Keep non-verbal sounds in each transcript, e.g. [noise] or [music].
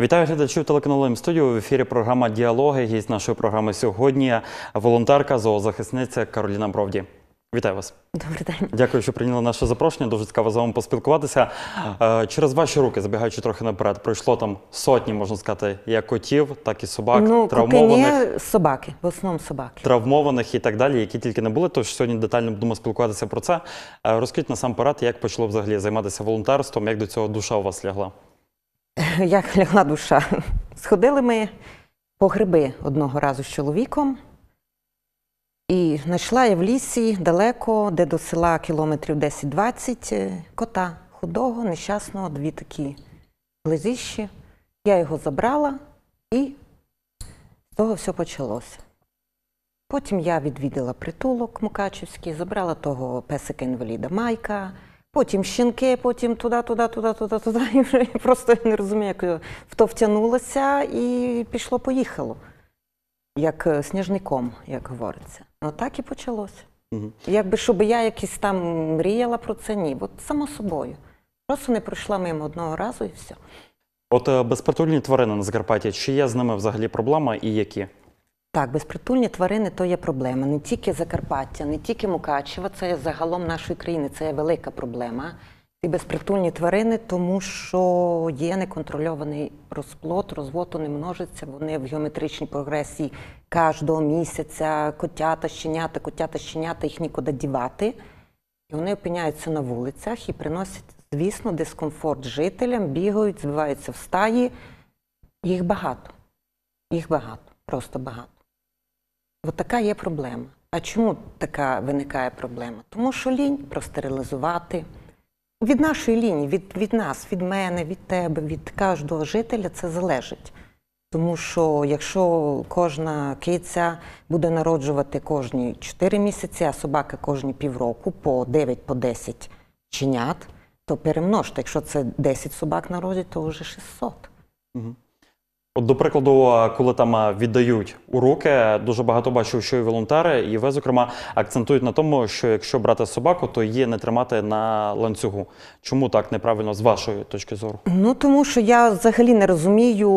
Вітаю глядачів телеканалу студію В ефірі програма Діалоги. Гість нашої програми сьогодні волонтерка, зоозахисниця Кароліна Бровді. Вітаю вас. Добрий день. Дякую, що прийняли наше запрошення. Дуже цікаво з вами поспілкуватися. Е, через ваші руки, забігаючи трохи наперед, пройшло там сотні, можна сказати, як котів, так і собак, ну, травмованих коти собаки, в основному собаки травмованих і так далі, які тільки не були. Тож сьогодні детально будемо спілкуватися про це. Е, розкажіть насамперед, як почало взагалі займатися волонтерством, як до цього душа у вас лягла. [laughs] як лягла душа. Сходили ми по гриби одного разу з чоловіком, і знайшла я в лісі далеко, де до села кілометрів 10-20, е, кота худого, нещасного, дві такі лизищі. Я його забрала і з того все почалося. Потім я відвідала притулок Мукачівський, забрала того песика інваліда Майка. Потім щінки, потім туди, туди, туди, туди, туди. [laughs] І вже просто не розумію, як я е, в то втягнулася і пішло-поїхало. Як е, сніжником, як говориться. Ну так і почалося. Угу. Якби щоб я якісь там мріяла про це, ні. От само собою. Просто не пройшла мимо одного разу і все. От е, безпритульні тварини на Закарпатті, чи є з ними взагалі проблема і які? Так, безпритульні тварини то є проблема. Не тільки Закарпаття, не тільки Мукачева, це загалом нашої країни, це є велика проблема. І безпритульні тварини, тому що є неконтрольований розплод, розвод не множиться. Вони в геометричній прогресії кожного місяця, котята, щенята, котята, щенята, їх нікуди дівати. І вони опиняються на вулицях і приносять, звісно, дискомфорт жителям, бігають, збиваються в стаї. Їх багато. Їх багато, просто багато. От така є проблема. А чому така виникає проблема? Тому що лінь простерилізувати. Від нашої лінії, від від нас, від мене, від тебе, від кожного жителя це залежить. Тому що якщо кожна киця буде народжувати кожні 4 місяці, а собака кожні півроку по 9-10 по чинят, то перемножте. Якщо це 10 собак народять, то вже 600. Угу. От, до прикладу, коли там віддають уроки, дуже багато бачив, що і волонтери, і ви, зокрема, акцентують на тому, що якщо брати собаку, то її не тримати на ланцюгу. Чому так неправильно з вашої точки зору? Ну тому що я взагалі не розумію.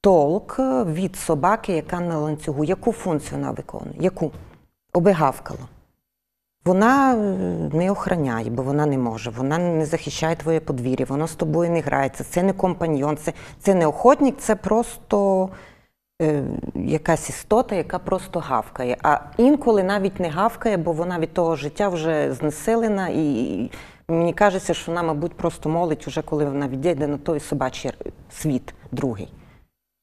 Толк від собаки, яка на ланцюгу, яку функцію вона виконує? Яку? Обигавкала. Вона е, не охороняє, бо вона не може, вона не захищає твоє подвір'я, вона з тобою не грається, це не компаньйон, це це не охотник, це просто е, якась істота, яка просто гавкає. А інколи навіть не гавкає, бо вона від того життя вже знеселена, і, і мені кажеться, що вона, мабуть, просто молить, уже коли вона відійде на той собачий світ другий.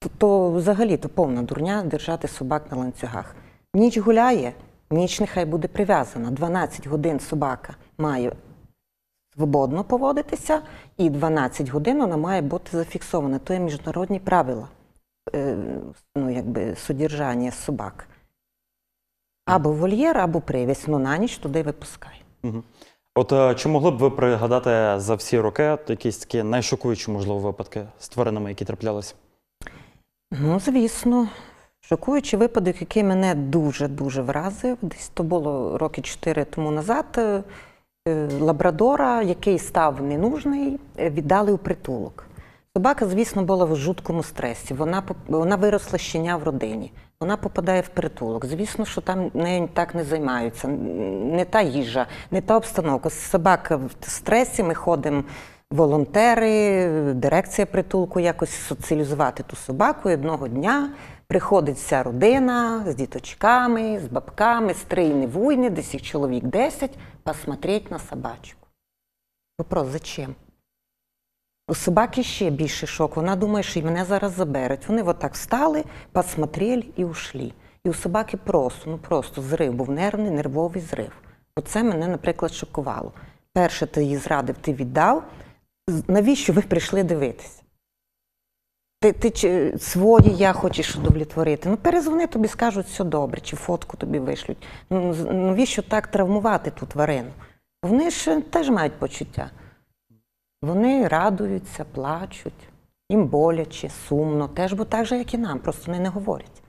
То, то взагалі то повна дурня держати собак на ланцюгах. Ніч гуляє ніч нехай буде прив'язана. 12 годин собака має свободно поводитися, і 12 годин вона має бути зафіксована. То є міжнародні правила е, ну, якби, содержання собак. Або вольєр, або привязь. Ну на ніч туди випускай. От е, чи могли б ви пригадати за всі роки якісь такі найшокуючі, можливо, випадки з тваринами, які траплялись? Ну, звісно, Шокуючи випадок, який мене дуже-дуже вразив, десь то було роки чотири тому назад. Е, е, лабрадора, який став ненужний, е, віддали у притулок. Собака, звісно, була в жуткому стресі. Вона вона виросла щеня в родині. Вона попадає в притулок. Звісно, що там нею так не займаються, не та їжа, не та обстановка. Собака в стресі, ми ходимо. Волонтери, дирекція притулку якось соціалізувати ту собаку і одного дня Приходить вся родина з діточками, з бабками, з стрийні вуйни, десь їх чоловік 10, посмотреть на собачку. Вопрос, зачем? У собаки ще більший шок. Вона думає, що мене зараз заберуть. Вони отак так встали, посмотрели і ушли. І у собаки просто, ну просто зрив, був нервний, нервовий зрив. Оце мене, наприклад, шокувало. Перше, ти її зрадив, ти віддав. Навіщо ви прийшли дивитися? Ти ти свої я хочеш удовлетворити. Ну, перезвони, тобі скажуть, все добре, чи фотку тобі вишлють. Ну, Навіщо так травмувати ту тварину? Вони ж теж мають почуття. Вони радуються, плачуть, їм боляче, сумно, теж, бо так же, як і нам, просто вони не говорять.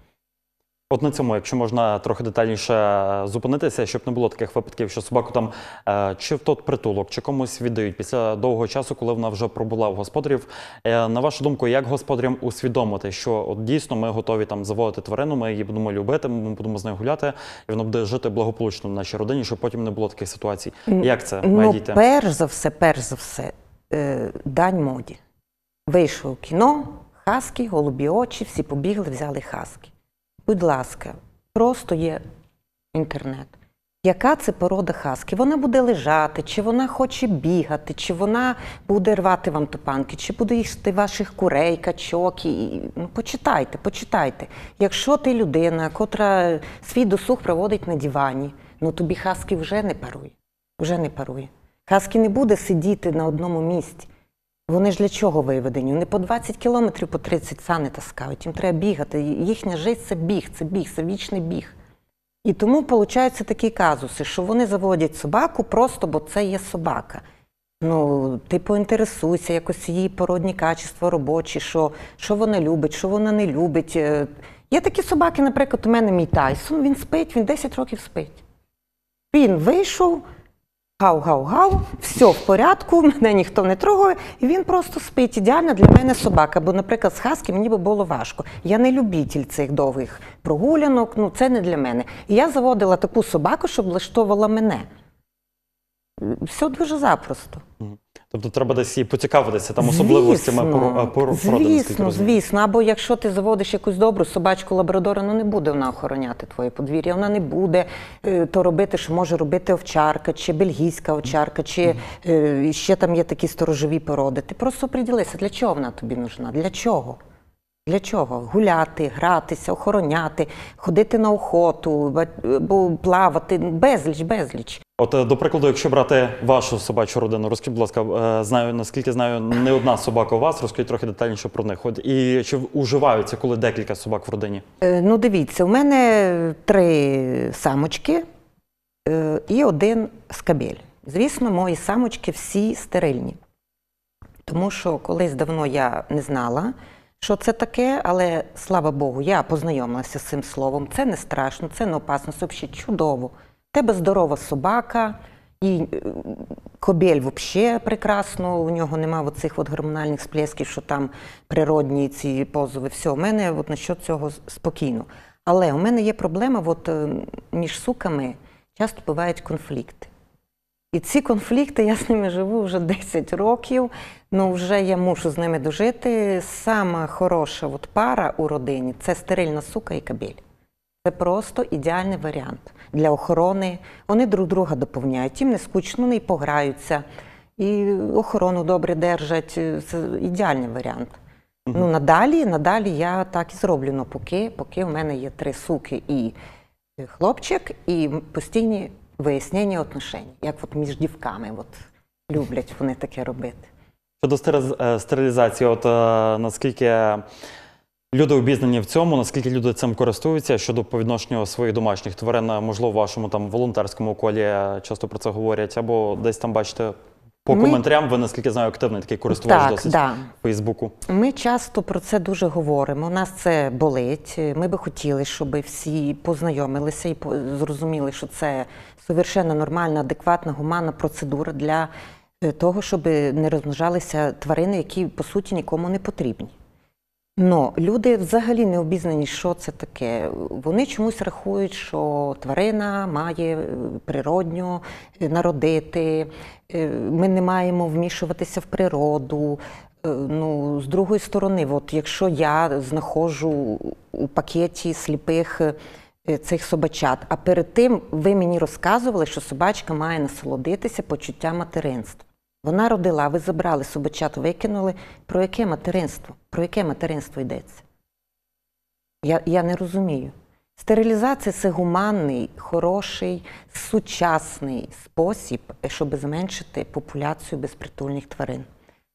От на цьому, якщо можна трохи детальніше зупинитися, щоб не було таких випадків, що собаку там е, чи в тот притулок, чи комусь віддають після довгого часу, коли вона вже пробула в господарів. Е, на вашу думку, як господарям усвідомити, що от дійсно ми готові там заводити тварину, ми її будемо любити, ми будемо з нею гуляти, і воно буде жити благополучно в нашій родині, щоб потім не було таких ситуацій. Як це має ну, діти? Перш за все, перш за все, е, дань моді. Вийшов кіно, хаски, голубі очі, всі побігли, взяли хаски. Будь ласка, просто є інтернет. Яка це порода хаски? Вона буде лежати, чи вона хоче бігати, чи вона буде рвати вам топанки, чи буде їсти ваших курей, качок. І... Ну, Почитайте, почитайте. Якщо ти людина, котра свій досуг проводить на дивані, ну тобі хаски вже не парує. Вже не парує. Хаски не буде сидіти на одному місці. Вони ж для чого виведені? Вони по 20 кілометрів, по 30 сани таскають. Їм треба бігати. Їхня життя це біг, це біг, це вічний біг. І тому виходить, такі казуси, що вони заводять собаку просто, бо це є собака. Ну, ти типу, поінтересуйся, якось її породні качества робочі, що що вона любить, що вона не любить. Е, є такі собаки, наприклад, у мене мій Тайсон, він спить, він 10 років спить. Він вийшов. Гав-гав-гав, все в порядку, [laughs] мене ніхто не трогає, і він просто спить. Ідеальна для мене собака. Бо, наприклад, з хаски мені би було важко. Я не любитель цих довгих прогулянок, ну це не для мене. І я заводила таку собаку, щоб влаштовувала мене. Все дуже запросто. Тобто треба десь і поцікавитися там особливостями породинських Звісно, звісно. Або якщо ти заводиш якусь добру собачку лабрадора, ну не буде вона охороняти твоє подвір'я. Вона не буде е, то робити, що може робити овчарка, чи бельгійська овчарка, чи е, ще там є такі сторожові породи. Ти просто приділися, для чого вона тобі нужна? Для чого? Для чого? Гуляти, гратися, охороняти, ходити на охоту, плавати безліч, безліч. От, е, до прикладу, якщо брати вашу собачу родину, розкажіть, будь ласка, е, знаю, наскільки знаю, не одна собака у вас, розкажіть трохи детальніше про них. От, і чи уживаються коли декілька собак в родині? Е, ну, дивіться, у мене три самочки і один скабель. Звісно, мої самочки всі стерильні. Тому що колись давно я не знала, що це таке, але слава Богу, я познайомилася з цим словом. Це не страшно, це не опасно, це взагалі чудово тебе здорова собака, і е, кобель взагалі прекрасно, у нього немає оцих от гормональних сплесків, що там природні ці позови. Все, у мене от насчет цього спокійно. Але у мене є проблема, от е, між суками часто бувають конфлікти. І ці конфлікти я з ними живу вже 10 років, ну вже я мушу з ними дожити. Сама хороша от пара у родині це стерильна сука і кабель. Це просто ідеальний варіант для охорони. Вони друг друга доповняють, їм не скучно, вони і пограються, і охорону добре держать. Це ідеальний варіант. Угу. Ну надалі, надалі я так і зроблю. Ну, поки поки в мене є три суки і хлопчик, і постійні вияснення отношень, як от між дівками. От люблять вони таке робити. Щодо е, стерилізації, от е, наскільки. Люди обізнані в цьому, наскільки люди цим користуються щодо повідношення своїх домашніх тварин, е, можливо, в вашому там волонтерському колі е, часто про це говорять, або десь там бачите по Ми- коментарям. Ви наскільки знаю, активний такий користувач Так, досить да. Фейсбуку. Ми часто про це дуже говоримо. Нас це болить. Е, ми би хотіли, щоб всі познайомилися і по- зрозуміли, що це совершенно нормальна, адекватна, гуманна процедура для того, щоб не розмножалися тварини, які по суті нікому не потрібні. Ну, люди взагалі не обізнані, що це таке. Вони чомусь рахують, що тварина має е, природньо е, народити, е, ми не маємо вмішуватися в природу. Ну, З другої сторони, от якщо я знаходжу у пакеті сліпих цих собачат, а перед тим ви мені розказували, що собачка має насолодитися почуття материнства. Вона родила, ви забрали собачат, викинули. Про яке материнство? Про яке материнство йдеться? Я, Я не розумію. Стерилізація це гуманний, хороший, сучасний спосіб, щоб зменшити популяцію безпритульних тварин.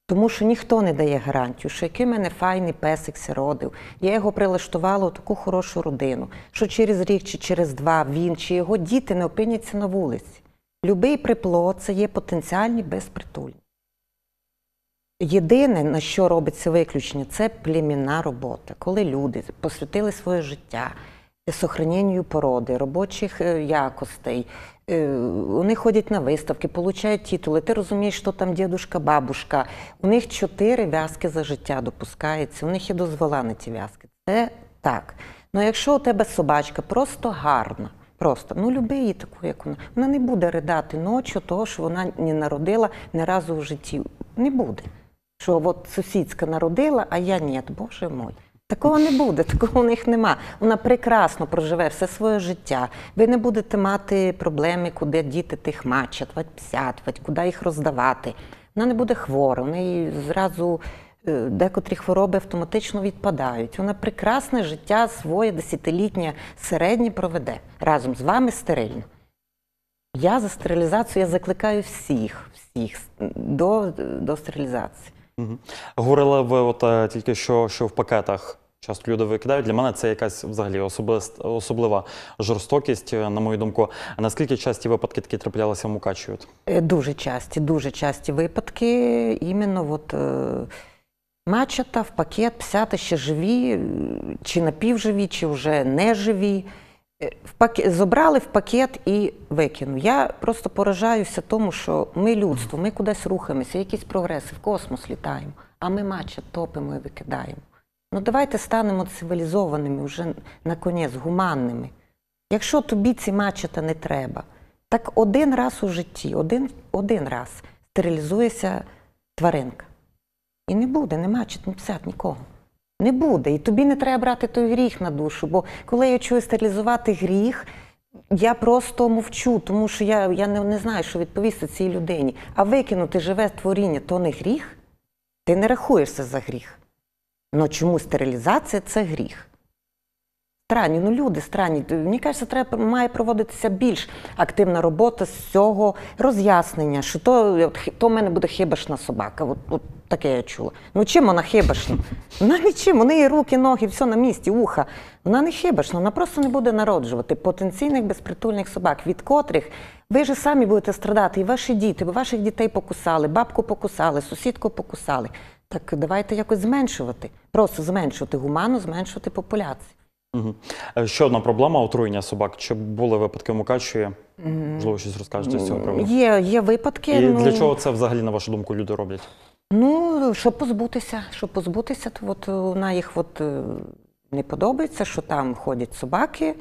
Тому що ніхто не дає гарантію, що який в мене файний песик родив, я його прилаштувала у таку хорошу родину, що через рік чи через два він чи його діти не опиняться на вулиці. Любий приплод це є потенціальні безпритульні. Єдине, на що робиться виключення, це племінна робота, коли люди посвятили своє життя сохраненню породи, робочих е, якостей. Е, вони ходять на виставки, получають титули. Ти розумієш, що там дідушка, бабушка. У них чотири в'язки за життя допускаються, у них є дозвола на ті в'язки. Це так. Ну якщо у тебе собачка просто гарна. Просто ну люби її таку, як вона. Вона не буде ридати ночі, того що вона не народила ні разу в житті. Не буде. Що от сусідська народила, а я ні, боже мой. Такого не буде, такого у них нема. Вона прекрасно проживе все своє життя. Ви не будете мати проблеми, куди діти тих мачать, псять, куди їх роздавати. Вона не буде хвора, в неї зразу Е, декотрі хвороби автоматично відпадають. Вона прекрасне життя своє десятилітнє середнє проведе разом з вами стерильно. Я за стерилізацію я закликаю всіх всіх до до стерилізації. Угу. Говорили ви от е, тільки що що в пакетах часто люди викидають. Для мене це якась взагалі особист, особлива жорстокість, е, на мою думку. А наскільки часті випадки такі траплялися мукачують? Дуже часті, дуже часті випадки. Іменно от. Мачета в пакет, псяти ще живі, чи напівживі, чи вже неживі. Е, в пакет, Зобрали в пакет і викину. Я просто поражаюся тому, що ми людство, ми кудись рухаємося, якісь прогреси, в космос літаємо, а ми мача топимо і викидаємо. Ну давайте станемо цивілізованими, вже на конець, гуманними. Якщо тобі ці мачета не треба, так один раз у житті, один один раз стерилізується тваринка. І не буде, нема 50 ну, нікого. Не буде. І тобі не треба брати той гріх на душу. Бо коли я чую стерилізувати гріх, я просто мовчу, тому що я я не, не знаю, що відповісти цій людині. А викинути живе творіння то не гріх, ти не рахуєшся за гріх. Ну чому стерилізація це гріх? Странні, ну люди странні. Мені кажеться, треба має проводитися більш активна робота з цього роз'яснення, що то то в мене буде хибашна собака. От, от таке я чула. Ну чим вона хибашна? Вона нічим, у неї руки, ноги, все на місці, уха. Вона не хибашна, вона просто не буде народжувати потенційних безпритульних собак, від котрих ви ж самі будете страдати, і ваші діти, бо ваших дітей покусали, бабку покусали, сусідку покусали. Так давайте якось зменшувати, просто зменшувати гуману, зменшувати популяцію. Е, що одна проблема отруєння собак. Чи були випадки Мукачує? Можливо, щось розкажете з ну, цього приводу? Є є випадки. І ну... для чого це взагалі, на вашу думку, люди роблять? Ну, щоб позбутися, щоб позбутися, то от е, вона їх от е, не подобається, що там ходять собаки.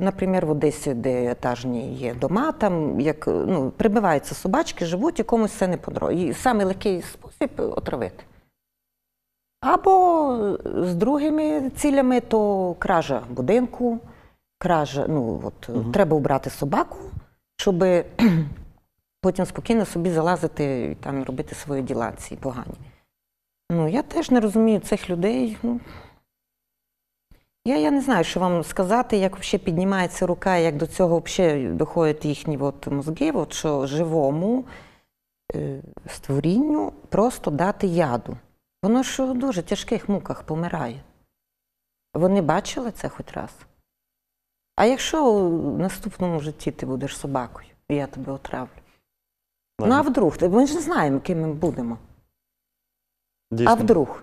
Наприклад, в Одесі, де етажні є дома, там як ну, прибиваються собачки, живуть, і комусь це не подобається. І саме легкий спосіб отравити. Або з другими цілями то кража будинку, кража, ну от угу. треба вбрати собаку, щоб [clears throat] потім спокійно собі залазити і там робити свої діла ці погані. Ну, я теж не розумію цих людей. Ну, Я я не знаю, що вам сказати, як взагалі піднімається рука, як до цього взагалі доходять їхні от мозги, от що живому е, створінню просто дати яду. Воно ж у дуже тяжких муках помирає. Вони бачили це хоч раз. А якщо в наступному житті ти будеш собакою, і я тебе отравлю? Ну а вдруг? Ми ж не знаємо, ким ми будемо. Дійсно. А вдруг?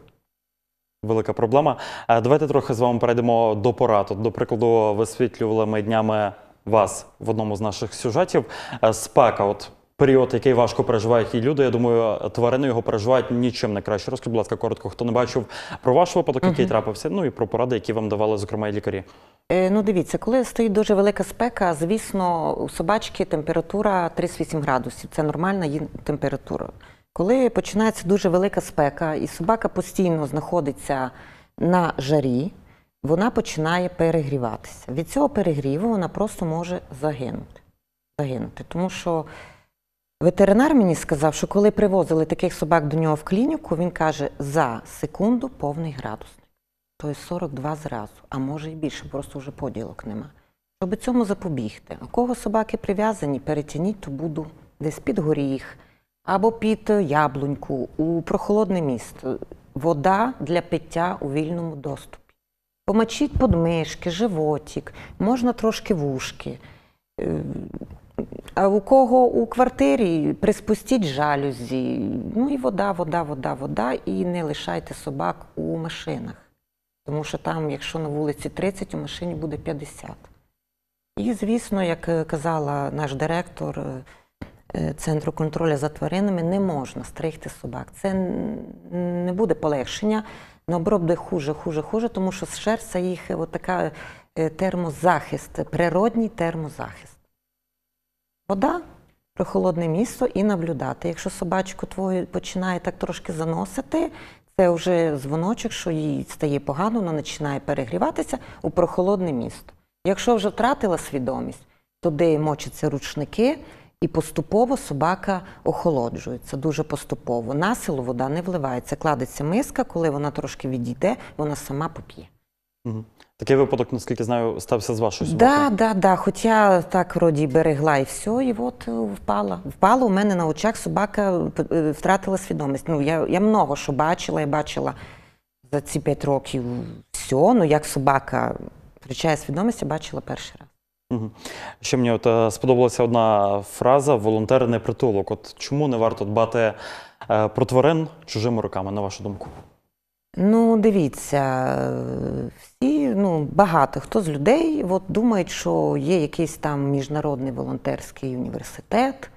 Велика проблема. Давайте трохи з вами перейдемо до порад. До прикладу, висвітлювали ми днями вас в одному з наших сюжетів. Спека. От період, який важко переживають і люди. Я думаю, тварини його переживають нічим не краще. Розкажіть, будь ласка, коротко, хто не бачив про ваш випадок, який uh трапився, ну і про поради, які вам давали, зокрема, і лікарі. Е, ну, дивіться, коли стоїть дуже велика спека, звісно, у собачки температура 38 градусів. Це нормальна її температура. Коли починається дуже велика спека, і собака постійно знаходиться на жарі, вона починає перегріватися. Від цього перегріву вона просто може загинути. Загинути, тому що Ветеринар мені сказав, що коли привозили таких собак до нього в клініку, він каже, за секунду повний градусник. Тобто 42 зразу, а може і більше, просто вже поділок нема. Щоб цьому запобігти. У кого собаки прив'язані, перетяніть то буду десь під горіх або під яблуньку, у прохолодне місто. Вода для пиття у вільному доступі. Помочіть подмишки, животік, можна трошки вушки. Е, а у кого у квартирі приспустіть жалюзі, ну і вода, вода, вода, вода, і не лишайте собак у машинах. Тому що там, якщо на вулиці 30, у машині буде 50. І, звісно, як е, казала наш директор е, е, Центру контролю за тваринами, не можна стригти собак. Це не буде полегшення, наоборот, буде хуже, хуже, хуже, тому що шерсть це їх така термозахист, природній термозахист вода, прохолодне місце і наблюдати. Якщо собачку твою починає так трошки заносити, це вже дзвоночок, що їй стає погано, вона починає перегріватися у прохолодне місто. Якщо вже втратила свідомість, туди мочаться ручники, і поступово собака охолоджується дуже поступово. Насилу вода не вливається, кладеться миска, коли вона трошки відійде, вона сама поп'є. Такий випадок, наскільки знаю, стався з вашою собакою. Так, да, да, да. Хоча так вроді берегла і все, і от е, впала. Впала у мене на очах, собака е, втратила свідомість. Ну, я я много що бачила, я бачила за ці п'ять років все. Ну як собака втрачає свідомість, я бачила перший раз. Угу. Ще мені от е, сподобалася одна фраза волонтер не притулок. От чому не варто дбати про тварин чужими руками, на вашу думку? Ну, дивіться, всі ну багато хто з людей от, думають, що є якийсь там міжнародний волонтерський університет.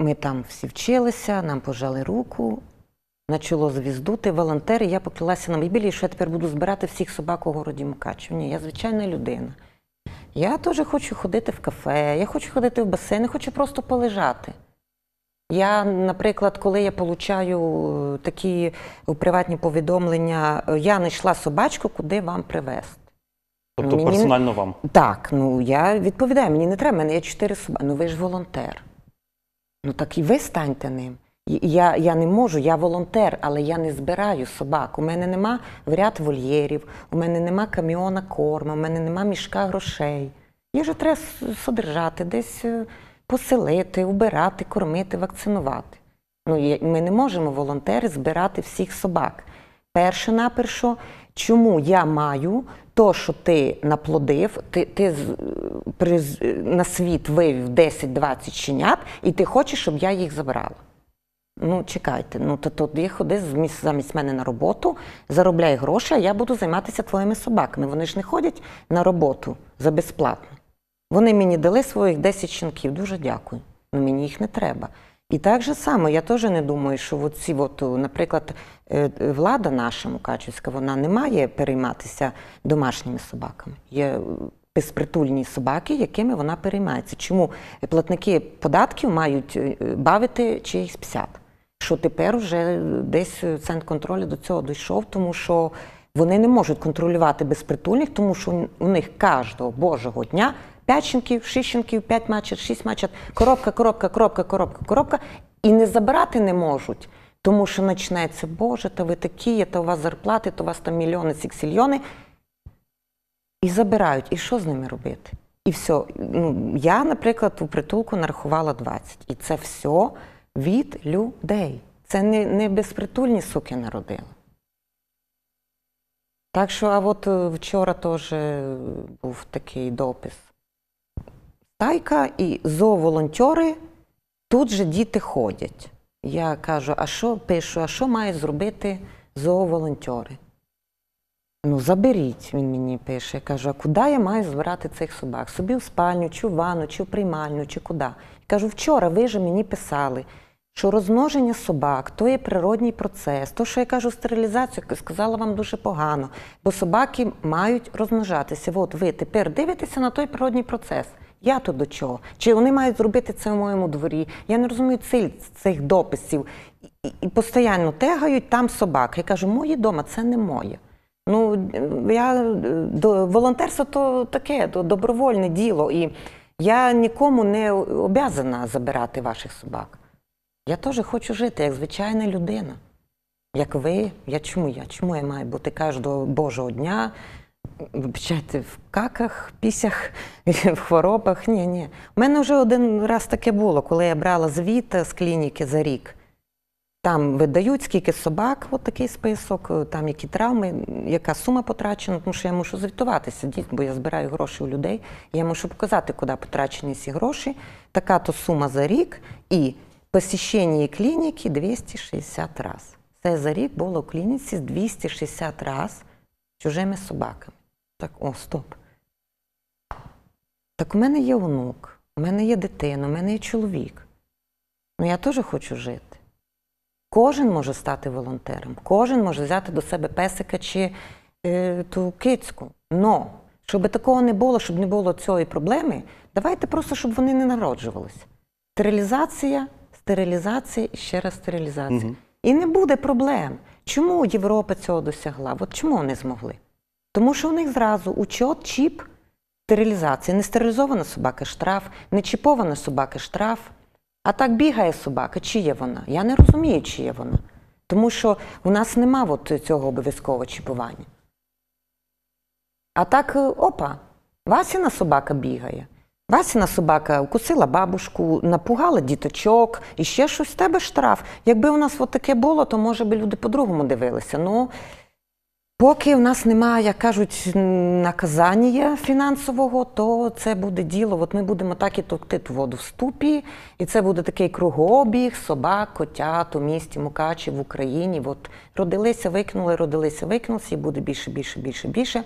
Ми там всі вчилися, нам пожали руку, почало звіздути. Волонтери, я поклялася на мобілі, що я тепер буду збирати всіх собак у городі Мукачев. Ні, я звичайна людина. Я теж хочу ходити в кафе, я хочу ходити в басейн, хочу просто полежати. Я, наприклад, коли я получаю е, такі е, приватні повідомлення, е, я знайшла собачку, куди вам привезти. Тобто мені... персонально вам? Так, ну я відповідаю, мені не треба, мене є чотири собаки. Ну ви ж волонтер. Ну так і ви станьте ним. Я я не можу, я волонтер, але я не збираю собак. У мене нема ряд вольєрів, у мене нема каміона корма, у мене нема мішка грошей. Їх же треба содержати десь поселити, убирати, кормити, вакцинувати. Ну, Ми не можемо волонтери збирати всіх собак. Перше наперше, чому я маю то, що ти наплодив, ти ти при, на світ вивів 10-20 щенят, і ти хочеш, щоб я їх забрала. Ну, чекайте, ну то тоді ходи замість мене на роботу, заробляй гроші, а я буду займатися твоїми собаками. Вони ж не ходять на роботу за безплатно. Вони мені дали своїх 10 щенків, дуже дякую. Ну мені їх не треба. І так же само, я теж не думаю, що от от, е, наприклад, е, е, влада наша Мукачівська, вона не має перейматися домашніми собаками. Є безпритульні собаки, якими вона переймається. Чому платники податків мають бавити чиїсь псят? Що тепер вже десь центр контролю до цього дійшов, тому що вони не можуть контролювати безпритульних, тому що у них кожного божого дня 5 шинків, 6 шинків, 5 мачет, 6 мачет, коробка, коробка, коробка, коробка, коробка. І не забирати не можуть. Тому що починається, Боже, то ви такі, то у вас зарплати, то у вас там мільйони, сіксільйони. І забирають. І що з ними робити? І все. Ну, Я, наприклад, у притулку нарахувала 20. І це все від людей. Це не не безпритульні суки народили. Так що, а от е, вчора теж був такий допис тайка і зооволонтери, тут же діти ходять. Я кажу, а що пишу, а що мають зробити зооволонтери? Ну, заберіть, він мені пише. Я кажу, а куди я маю збирати цих собак? Собі в спальню, чи в ванну, чи в приймальню, чи куди. Я кажу, вчора ви ж мені писали, що розмноження собак то є природній процес. То, що я кажу, стерилізацію сказала вам дуже погано, бо собаки мають розмножатися. От ви тепер дивитеся на той природній процес. Я то до чого? Чи вони мають зробити це у моєму дворі? Я не розумію ціль цих дописів. І, і постійно тегають там собак. Я кажу, моє дома це не моє. Ну я е, до волонтерство то таке, то добровольне діло. І я нікому не обязана забирати ваших собак. Я теж хочу жити як звичайна людина. Як ви, я чому я? Чому я маю бути кожного Божого дня? вчати в каках, пісях, [laughs] в хворобах. Ні, ні. У мене вже один раз таке було, коли я брала звіт з клініки за рік. Там видають, скільки собак, от такий список, е, там які травми, яка сума потрачена, тому що я мушу звітуватися, бо я збираю гроші у людей. Я мушу показати, куди потрачені ці гроші. Така то сума за рік і посіщення клініки 260 раз. Це за рік було в клініці 260 раз чужими собаками. Так, о, стоп. Так у мене є онук, у мене є дитина, у мене є чоловік. Ну я теж хочу жити. Кожен може стати волонтером, кожен може взяти до себе песика чи е, ту кицьку. Но щоб такого не було, щоб не було цієї проблеми, давайте просто, щоб вони не народжувалися. Стерилізація, стерилізація і ще раз стерилізація. Угу. І не буде проблем. Чому Європа цього досягла? От чому вони змогли? Тому що у них зразу учет, чіп стерилізації. Не стерилізована собака штраф, не чіпована собака штраф. А так бігає собака, чи є вона? Я не розумію, чи є вона. Тому що у нас нема от цього обов'язкового чіпування. А так, е, опа, Васіна собака бігає. Васіна собака укусила бабушку, напугала діточок і ще щось в тебе штраф. Якби у нас от таке було, то може би люди по-другому дивилися. Ну, Поки в нас немає, як кажуть, наказання фінансового, то це буде діло. От ми будемо так і токти ту воду в ступі, і це буде такий кругообіг, собак, котят у місті, мукачі в Україні. От родилися, викнули, родилися, викинулися, і буде більше, більше, більше, більше.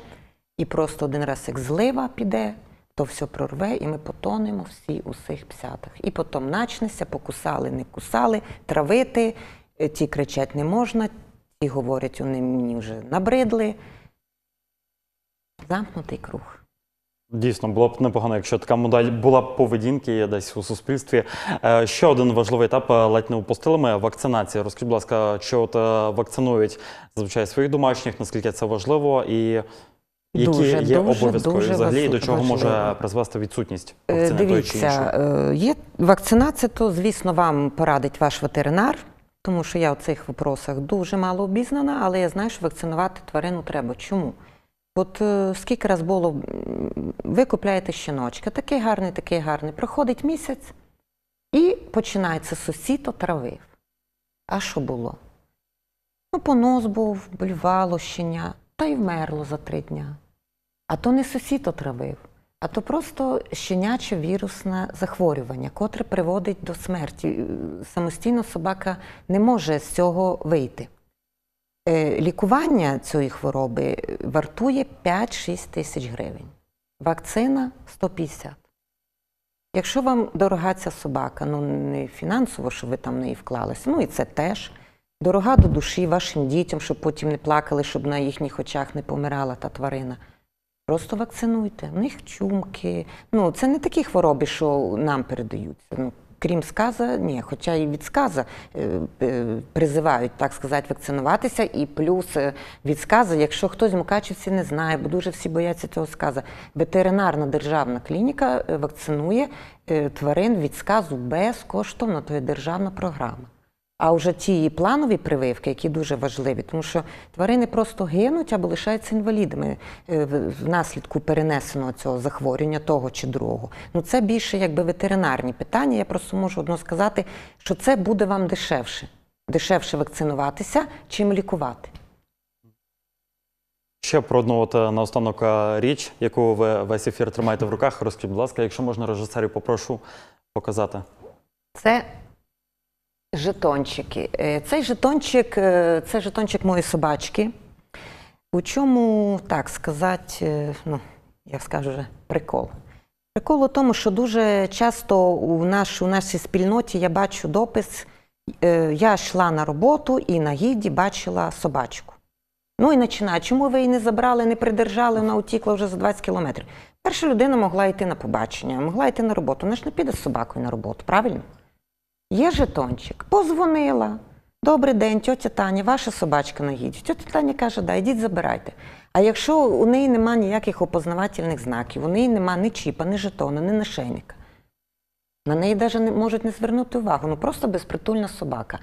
І просто один раз, як злива піде, то все прорве, і ми потонемо всі у цих псятах. І потім начнеться, покусали, не кусали, травити, е, ті кричать не можна. І говорять, вони мені вже набридли. Замкнутий круг. Дійсно, було б непогано, якщо така модель була б поведінки десь у суспільстві. Е, ще один важливий етап е, ледь не упустили ми – вакцинація. Розкажіть, будь ласка, чи от е, вакцинують зазвичай своїх домашніх, наскільки це важливо, і які дуже, є обов'язкові взагалі і до чого важливо. може призвести відсутність вакцини? Дивіться, є вакцинація, то звісно, вам порадить ваш ветеринар. Тому що я у цих випросах дуже мало обізнана, але я знаю, що вакцинувати тварину треба. Чому? От е, скільки раз було, ви купляєте щіночка, такий гарний, такий гарний. Проходить місяць і починається сусід отравив. А що було? Ну, понос був, блювало щеня, та й вмерло за три дні. А то не сусід отравив. А то просто щеняче вірусне захворювання, котре приводить до смерті. Е, самостійно собака не може з цього вийти. Е, лікування цієї хвороби вартує 5-6 тисяч гривень. Вакцина 150. Якщо вам дорога ця собака, ну не фінансово, що ви там в неї вклалися, ну і це теж. Дорога до душі вашим дітям, щоб потім не плакали, щоб на їхніх очах не помирала та тварина. Просто вакцинуйте. В них чумки. Ну це не такі хвороби, що нам передаються. Ну крім сказа, ні, хоча і від сказа е, е, призивають так сказати вакцинуватися, і плюс е, від сказа, якщо хтось в Мукачівці не знає, бо дуже всі бояться цього сказа. Ветеринарна державна клініка вакцинує тварин від сказу безкоштовно. То є державна програма. А вже ті планові прививки, які дуже важливі, тому що тварини просто гинуть або лишаються інвалідами е, внаслідку перенесеного цього захворювання, того чи другого. Ну це більше якби ветеринарні питання. Я просто можу одно сказати, що це буде вам дешевше. Дешевше вакцинуватися, чим лікувати. Ще про одну от е, наостанок е, річ, яку ви весь ефір тримаєте в руках. Розкажіть, будь ласка, якщо можна режисерів, попрошу показати. Це Жетончики. Е, цей жетончик е, це жетончик моєї собачки. У чому, так сказати, е, ну, я скажу вже прикол. Прикол у тому, що дуже часто у, наш, у нашій спільноті я бачу допис. Я йшла на роботу і на гіді бачила собачку. Ну і починаю, чому ви її не забрали, не придержали, вона утікла вже за 20 кілометрів. Перша людина могла йти на побачення, могла йти на роботу. Вона ж не піде з собакою на роботу, правильно? Є жетончик. Позвонила. Добрий день, тьотя Таня, ваша собачка наїдь. Тьотя Таня каже, да, йдіть забирайте. А якщо у неї нема ніяких опознавательних знаків, у неї нема ні чіпа, ні жетона, ні нашейника, на неї навіть не можуть не звернути увагу. Ну просто безпритульна собака.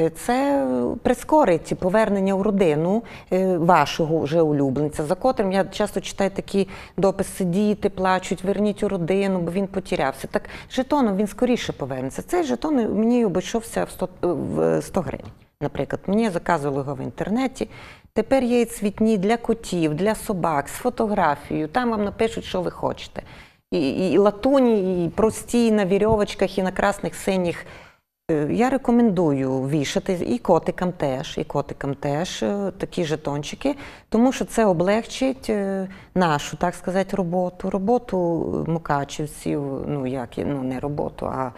Е, це е, прискорить повернення у родину е, вашого вже улюбленця, за котрим я часто читаю такі дописи діти плачуть, верніть у родину, бо він потерявся. Так жетоном він скоріше повернеться. Цей жетон мені обійшовся в 100, в 100 гривень. Наприклад, мені заказували його в інтернеті. Тепер є цвітні для котів, для собак з фотографією. Там вам напишуть, що ви хочете. І, і, і латуні, і прості і на вірьовочках, і на красних синіх. Е, я рекомендую вішати і котикам теж, і котикам теж е, такі жетончики, тому що це облегчить е, нашу, так сказати, роботу, роботу мукачівців, ну як ну не роботу, а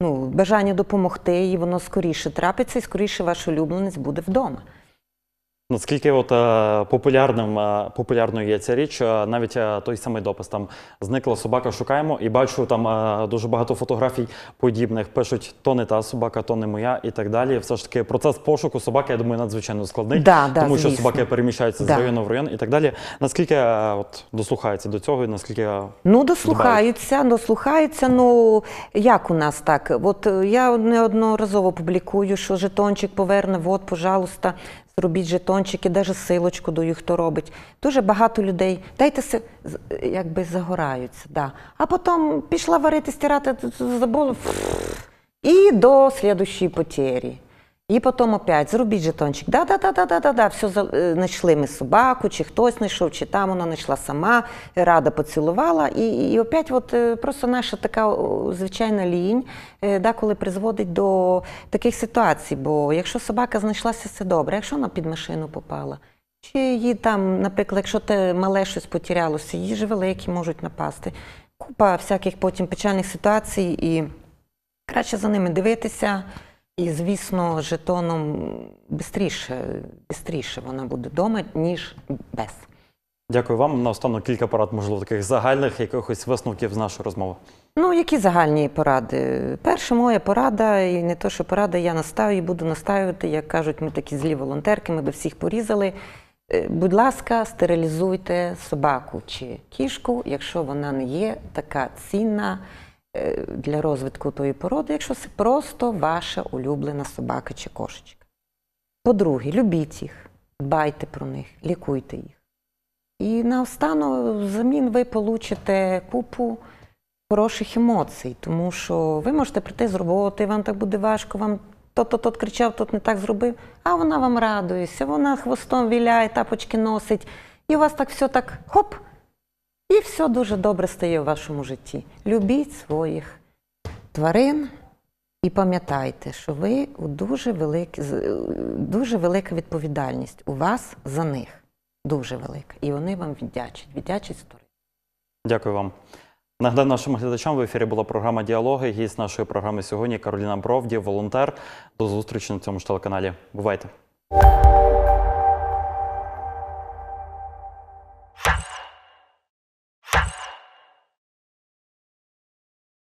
ну бажання допомогти, і воно скоріше трапиться, і скоріше ваш улюбленець буде вдома. Наскільки от е, популярним е, популярною є ця річ, е, навіть той самий допис там зникла собака, шукаємо, і бачу там дуже багато фотографій подібних. Пишуть то не та собака, то не моя, і так далі. Все ж таки, процес пошуку собаки, я думаю, надзвичайно складний, да, да, тому що звісно. собаки переміщаються да. з району в район і так далі. Наскільки от дослухаються до цього, наскільки ну дослухаються, дбають? дослухаються. Ну як у нас так? От я неодноразово публікую, що жетончик поверне, от, пожалуйста, робіть жетончики, навіть силочку даю, хто робить. Дуже багато людей. Дайте си, якби загораються. Да. А потім пішла варити, стирати, забула. І до слідущої потері. І потім опять зробіть жетончик. Да-да-да-да-да-да-да. Все знайшли ми собаку, чи хтось знайшов, чи там вона знайшла сама, рада поцілувала. І і опять от е, просто наша така звичайна лінь е, коли призводить до таких ситуацій. Бо якщо собака знайшлася, все добре, якщо вона під машину попала. Чи її там, наприклад, якщо те мале щось потірялося, її ж великі можуть напасти. Купа всяких потім печальних ситуацій, і краще за ними дивитися. І, звісно, жетоном бистріше, бистріше вона буде вдома, ніж без. Дякую вам. Наостанок кілька порад, можливо, таких загальних якихось висновків з нашої розмови. Ну, які загальні поради? Перша моя порада, і не то, що порада, я настаю і буду настаювати, як кажуть, ми такі злі волонтерки, ми би всіх порізали. Е, будь ласка, стерилізуйте собаку чи кішку, якщо вона не є така цінна. Е, для розвитку тої породи, якщо це просто ваша улюблена собака чи кошечка. По-друге, любіть їх, дбайте про них, лікуйте їх. І наостанок взамін ви получите купу хороших емоцій, тому що ви можете прийти з роботи, вам так буде важко, вам то-то тот кричав, тот не так зробив, а вона вам радується, вона хвостом віляє, тапочки носить. І у вас так все так хоп. І все дуже добре стає в вашому житті. Любіть своїх тварин і пам'ятайте, що ви у дуже, велик, е, дуже велика відповідальність у вас за них. Дуже велика. І вони вам віддячать. Віддячать сторін. Дякую вам. Нагадаю нашим глядачам в ефірі була програма Діалоги. Гість нашої програми сьогодні Кароліна Бровді, волонтер. До зустрічі на цьому ж телеканалі. Бувайте!